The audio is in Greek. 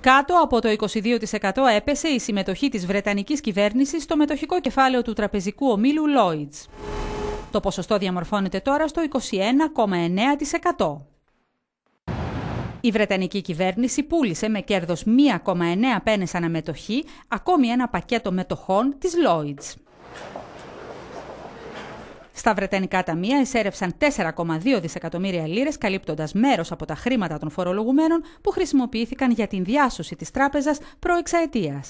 Κάτω από το 22% έπεσε η συμμετοχή της Βρετανικής κυβέρνησης στο μετοχικό κεφάλαιο του τραπεζικού ομίλου Lloyds. Το ποσοστό διαμορφώνεται τώρα στο 21,9%. Η Βρετανική κυβέρνηση πούλησε με κέρδος 1,9 πένες αναμετοχή ακόμη ένα πακέτο μετοχών της Lloyds. Στα Βρετανικά ταμεία εισέρευσαν 4,2 δισεκατομμύρια λίρες, καλύπτοντας μέρος από τα χρήματα των φορολογουμένων που χρησιμοποιήθηκαν για την διάσωση της τράπεζας προεξαετία.